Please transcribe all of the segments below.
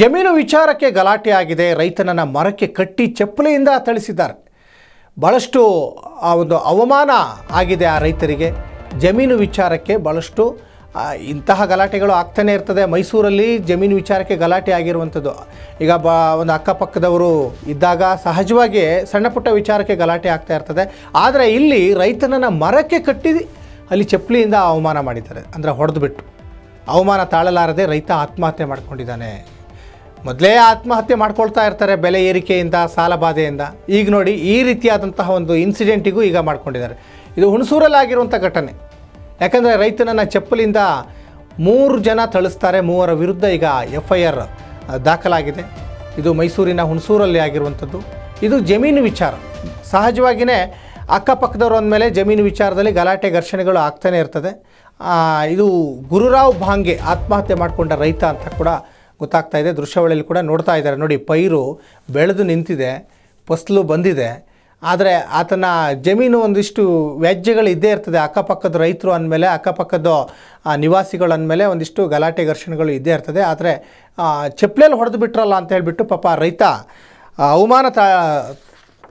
ಜಮೀನು ವಿಚಾರಕ್ಕೆ ಗಲಾಟೆ ಆಗಿದೆ ರೈತನನ್ನು ಮರಕ್ಕೆ ಕಟ್ಟಿ ಚಪ್ಪಲಿಯಿಂದ ಥಳಿಸಿದ್ದಾರೆ ಭಾಳಷ್ಟು ಆ ಒಂದು ಅವಮಾನ ಆಗಿದೆ ಆ ರೈತರಿಗೆ ಜಮೀನು ವಿಚಾರಕ್ಕೆ ಭಾಳಷ್ಟು ಇಂತಹ ಗಲಾಟೆಗಳು ಆಗ್ತಾನೆ ಇರ್ತದೆ ಮೈಸೂರಲ್ಲಿ ಜಮೀನು ವಿಚಾರಕ್ಕೆ ಗಲಾಟೆ ಆಗಿರುವಂಥದ್ದು ಈಗ ಬ ಒಂದು ಅಕ್ಕಪಕ್ಕದವರು ಇದ್ದಾಗ ಸಹಜವಾಗಿ ಸಣ್ಣ ಪುಟ್ಟ ವಿಚಾರಕ್ಕೆ ಗಲಾಟೆ ಆಗ್ತಾ ಇರ್ತದೆ ಆದರೆ ಇಲ್ಲಿ ರೈತನನ್ನು ಮರಕ್ಕೆ ಕಟ್ಟಿ ಅಲ್ಲಿ ಚಪ್ಪಲಿಯಿಂದ ಅವಮಾನ ಮಾಡಿದ್ದಾರೆ ಅಂದರೆ ಹೊಡೆದು ಬಿಟ್ಟು ಅವಮಾನ ತಾಳಲಾರದೆ ರೈತ ಆತ್ಮಹತ್ಯೆ ಮಾಡ್ಕೊಂಡಿದ್ದಾನೆ ಮೊದಲೇ ಆತ್ಮಹತ್ಯೆ ಮಾಡ್ಕೊಳ್ತಾ ಇರ್ತಾರೆ ಬೆಲೆ ಏರಿಕೆಯಿಂದ ಸಾಲಬಾಧೆಯಿಂದ ಈಗ ನೋಡಿ ಈ ರೀತಿಯಾದಂತಹ ಒಂದು ಇನ್ಸಿಡೆಂಟಿಗೂ ಈಗ ಮಾಡ್ಕೊಂಡಿದ್ದಾರೆ ಇದು ಹುಣಸೂರಲ್ಲಾಗಿರುವಂಥ ಘಟನೆ ಯಾಕಂದರೆ ರೈತನನ್ನು ಚಪ್ಪಲಿಂದ ಮೂರು ಜನ ಥಳಿಸ್ತಾರೆ ಮೂವರ ವಿರುದ್ಧ ಈಗ ಎಫ್ ಐ ಆರ್ ದಾಖಲಾಗಿದೆ ಇದು ಮೈಸೂರಿನ ಹುಣಸೂರಲ್ಲಿ ಆಗಿರುವಂಥದ್ದು ಇದು ಜಮೀನು ವಿಚಾರ ಸಹಜವಾಗಿಯೇ ಅಕ್ಕಪಕ್ಕದವರು ಅಂದಮೇಲೆ ಜಮೀನು ವಿಚಾರದಲ್ಲಿ ಗಲಾಟೆ ಘರ್ಷಣೆಗಳು ಆಗ್ತಾನೆ ಇರ್ತದೆ ಇದು ಗುರುರಾವ್ ಭಾಂಗೆ ಆತ್ಮಹತ್ಯೆ ಮಾಡಿಕೊಂಡ ರೈತ ಅಂತ ಕೂಡ ಗೊತ್ತಾಗ್ತಾ ಇದೆ ದೃಶ್ಯಾವಳಿಯಲ್ಲಿ ಕೂಡ ನೋಡ್ತಾ ಇದ್ದಾರೆ ನೋಡಿ ಪೈರು ಬೆಳೆದು ನಿಂತಿದೆ ಫಸ್ಲು ಬಂದಿದೆ ಆದರೆ ಆತನ ಜಮೀನು ಒಂದಿಷ್ಟು ವ್ಯಾಜ್ಯಗಳು ಇದ್ದೇ ಇರ್ತದೆ ಅಕ್ಕಪಕ್ಕದ ರೈತರು ಅಂದಮೇಲೆ ಅಕ್ಕಪಕ್ಕದ ನಿವಾಸಿಗಳು ಅಂದಮೇಲೆ ಒಂದಿಷ್ಟು ಗಲಾಟೆ ಘರ್ಷಣೆಗಳು ಇದ್ದೇ ಇರ್ತದೆ ಆದರೆ ಚಪ್ಪಲೇಲಿ ಹೊಡೆದು ಬಿಟ್ರಲ್ಲ ಅಂತ ಹೇಳಿಬಿಟ್ಟು ಪಾಪ ರೈತ ಅವಮಾನ ತ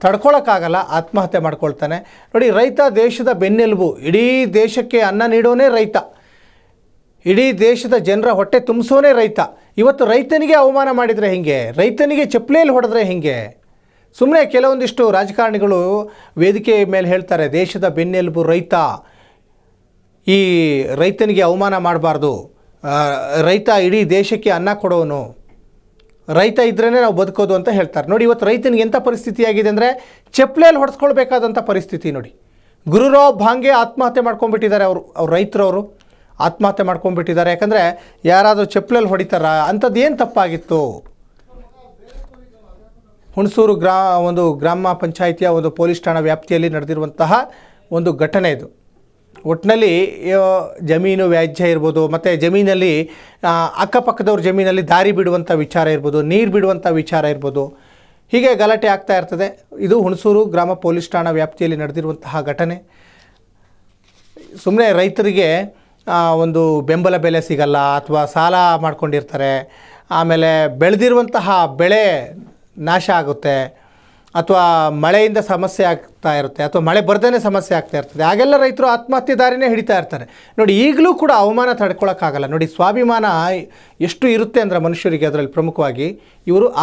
ತಡ್ಕೊಳ್ಳೋಕ್ಕಾಗಲ್ಲ ಆತ್ಮಹತ್ಯೆ ಮಾಡ್ಕೊಳ್ತಾನೆ ನೋಡಿ ರೈತ ದೇಶದ ಬೆನ್ನೆಲುಬು ಇಡೀ ದೇಶಕ್ಕೆ ಅನ್ನ ನೀಡೋನೇ ರೈತ ಇಡೀ ದೇಶದ ಜನರ ಹೊಟ್ಟೆ ತುಂಬಿಸೋನೇ ರೈತ ಇವತ್ತು ರೈತನಿಗೆ ಅವಮಾನ ಮಾಡಿದರೆ ಹೇಗೆ ರೈತನಿಗೆ ಚಪ್ಪಲಿಯಲ್ಲಿ ಹೊಡೆದ್ರೆ ಹೇಗೆ ಸುಮ್ಮನೆ ಕೆಲವೊಂದಿಷ್ಟು ರಾಜಕಾರಣಿಗಳು ವೇದಿಕೆ ಮೇಲೆ ಹೇಳ್ತಾರೆ ದೇಶದ ಬೆನ್ನೆಲುಬು ರೈತ ಈ ರೈತನಿಗೆ ಅವಮಾನ ಮಾಡಬಾರ್ದು ರೈತ ಇಡೀ ದೇಶಕ್ಕೆ ಅನ್ನ ಕೊಡೋನು ರೈತ ಇದ್ರೇ ನಾವು ಬದುಕೋದು ಅಂತ ಹೇಳ್ತಾರೆ ನೋಡಿ ಇವತ್ತು ರೈತನಿಗೆ ಎಂಥ ಪರಿಸ್ಥಿತಿ ಆಗಿದೆ ಅಂದರೆ ಚಪ್ಪಲಿಯಲ್ಲಿ ಹೊಡೆಸ್ಕೊಳ್ಬೇಕಾದಂಥ ಪರಿಸ್ಥಿತಿ ನೋಡಿ ಗುರುರಾವ್ ಭಾಂಗೆ ಆತ್ಮಹತ್ಯೆ ಮಾಡ್ಕೊಂಡ್ಬಿಟ್ಟಿದ್ದಾರೆ ಅವರು ಅವ್ರ ರೈತರವರು ಆತ್ಮಹತ್ಯೆ ಮಾಡ್ಕೊಂಡ್ಬಿಟ್ಟಿದ್ದಾರೆ ಯಾಕಂದರೆ ಯಾರಾದರೂ ಚಪ್ಪಲಲ್ಲಿ ಹೊಡಿತಾರ ಅಂಥದ್ದು ಏನು ತಪ್ಪಾಗಿತ್ತು ಹುಣಸೂರು ಗ್ರಾ ಒಂದು ಗ್ರಾಮ ಪಂಚಾಯಿತಿಯ ಒಂದು ಪೊಲೀಸ್ ಠಾಣಾ ವ್ಯಾಪ್ತಿಯಲ್ಲಿ ನಡೆದಿರುವಂತಹ ಒಂದು ಘಟನೆ ಇದು ಒಟ್ಟಿನಲ್ಲಿ ಜಮೀನು ವ್ಯಾಜ್ಯ ಇರ್ಬೋದು ಮತ್ತು ಜಮೀನಲ್ಲಿ ಅಕ್ಕಪಕ್ಕದವ್ರ ಜಮೀನಲ್ಲಿ ದಾರಿ ಬಿಡುವಂಥ ವಿಚಾರ ಇರ್ಬೋದು ನೀರು ಬಿಡುವಂಥ ವಿಚಾರ ಇರ್ಬೋದು ಹೀಗೆ ಗಲಾಟೆ ಆಗ್ತಾ ಇರ್ತದೆ ಇದು ಹುಣಸೂರು ಗ್ರಾಮ ಪೊಲೀಸ್ ಠಾಣಾ ವ್ಯಾಪ್ತಿಯಲ್ಲಿ ನಡೆದಿರುವಂತಹ ಘಟನೆ ಸುಮ್ಮನೆ ರೈತರಿಗೆ ಒಂದು ಬೆಂಬಲ ಬೆಲೆ ಸಿಗಲ್ಲ ಅಥವಾ ಸಾಲ ಮಾಡ್ಕೊಂಡಿರ್ತಾರೆ ಆಮೇಲೆ ಬೆಳೆದಿರುವಂತಹ ಬೆಳೆ ನಾಶ ಆಗುತ್ತೆ ಅಥವಾ ಮಳೆಯಿಂದ ಸಮಸ್ಯೆ ಆಗ್ತಾ ಇರುತ್ತೆ ಅಥವಾ ಮಳೆ ಬರ್ದೇ ಸಮಸ್ಯೆ ಆಗ್ತಾ ಇರ್ತದೆ ಹಾಗೆಲ್ಲ ರೈತರು ಆತ್ಮಹತ್ಯೆ ದಾರಿನೇ ಹಿಡಿತಾ ಇರ್ತಾರೆ ನೋಡಿ ಈಗಲೂ ಕೂಡ ಅವಮಾನ ತಡ್ಕೊಳ್ಳೋಕ್ಕಾಗಲ್ಲ ನೋಡಿ ಸ್ವಾಭಿಮಾನ ಎಷ್ಟು ಇರುತ್ತೆ ಅಂದರೆ ಮನುಷ್ಯರಿಗೆ ಅದರಲ್ಲಿ ಪ್ರಮುಖವಾಗಿ ಇವರು